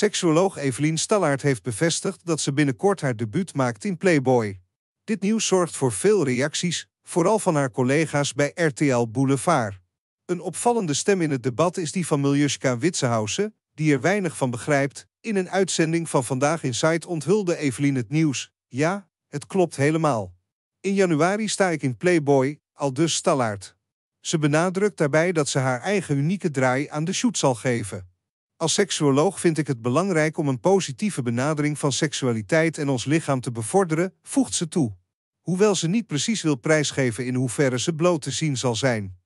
Seksuoloog Evelien Stallaert heeft bevestigd dat ze binnenkort haar debuut maakt in Playboy. Dit nieuws zorgt voor veel reacties, vooral van haar collega's bij RTL Boulevard. Een opvallende stem in het debat is die van Miljuska Witsenhausen, die er weinig van begrijpt. In een uitzending van Vandaag in Insight onthulde Evelien het nieuws. Ja, het klopt helemaal. In januari sta ik in Playboy, al dus Stallaert. Ze benadrukt daarbij dat ze haar eigen unieke draai aan de shoot zal geven. Als seksuoloog vind ik het belangrijk om een positieve benadering van seksualiteit en ons lichaam te bevorderen, voegt ze toe. Hoewel ze niet precies wil prijsgeven in hoeverre ze bloot te zien zal zijn.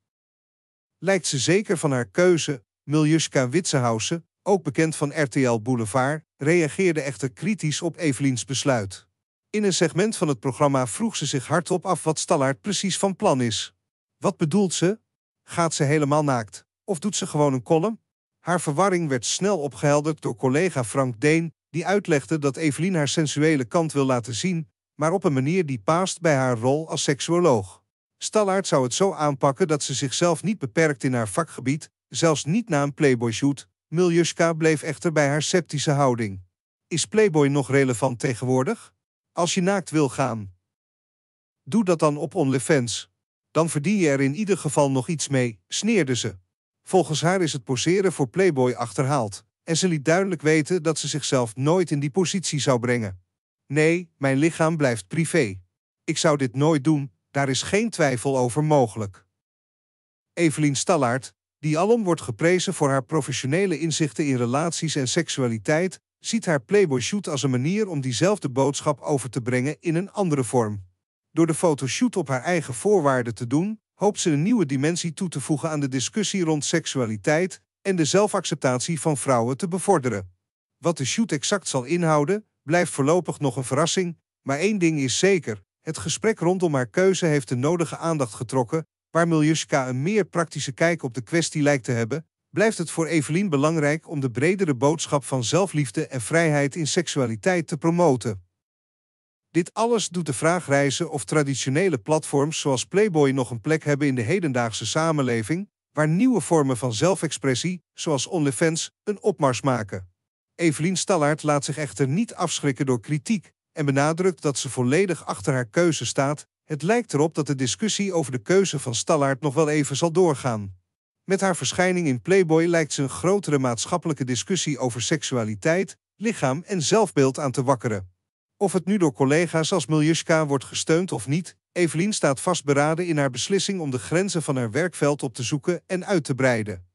Lijkt ze zeker van haar keuze, Miljuska Witsenhausen, ook bekend van RTL Boulevard, reageerde echter kritisch op Eveliens besluit. In een segment van het programma vroeg ze zich hardop af wat Stallaert precies van plan is. Wat bedoelt ze? Gaat ze helemaal naakt? Of doet ze gewoon een column? Haar verwarring werd snel opgehelderd door collega Frank Deen, die uitlegde dat Evelien haar sensuele kant wil laten zien, maar op een manier die paast bij haar rol als seksuoloog. Stallaert zou het zo aanpakken dat ze zichzelf niet beperkt in haar vakgebied, zelfs niet na een Playboy-shoot. Miljuska bleef echter bij haar sceptische houding. Is Playboy nog relevant tegenwoordig? Als je naakt wil gaan, doe dat dan op OnlyFans. Dan verdien je er in ieder geval nog iets mee, sneerde ze. Volgens haar is het poseren voor Playboy achterhaald. En ze liet duidelijk weten dat ze zichzelf nooit in die positie zou brengen. Nee, mijn lichaam blijft privé. Ik zou dit nooit doen, daar is geen twijfel over mogelijk. Evelien Stallaert, die alom wordt geprezen voor haar professionele inzichten in relaties en seksualiteit, ziet haar Playboy-shoot als een manier om diezelfde boodschap over te brengen in een andere vorm. Door de fotoshoot op haar eigen voorwaarden te doen, hoopt ze een nieuwe dimensie toe te voegen aan de discussie rond seksualiteit en de zelfacceptatie van vrouwen te bevorderen. Wat de shoot exact zal inhouden, blijft voorlopig nog een verrassing, maar één ding is zeker: het gesprek rondom haar keuze heeft de nodige aandacht getrokken. Waar Miljuska een meer praktische kijk op de kwestie lijkt te hebben, blijft het voor Evelien belangrijk om de bredere boodschap van zelfliefde en vrijheid in seksualiteit te promoten. Dit alles doet de vraag reizen of traditionele platforms zoals Playboy nog een plek hebben in de hedendaagse samenleving, waar nieuwe vormen van zelfexpressie, zoals OnlyFans, een opmars maken. Evelien Stallaert laat zich echter niet afschrikken door kritiek en benadrukt dat ze volledig achter haar keuze staat. Het lijkt erop dat de discussie over de keuze van Stallaert nog wel even zal doorgaan. Met haar verschijning in Playboy lijkt ze een grotere maatschappelijke discussie over seksualiteit, lichaam en zelfbeeld aan te wakkeren. Of het nu door collega's als Miljuska wordt gesteund of niet, Evelien staat vastberaden in haar beslissing om de grenzen van haar werkveld op te zoeken en uit te breiden.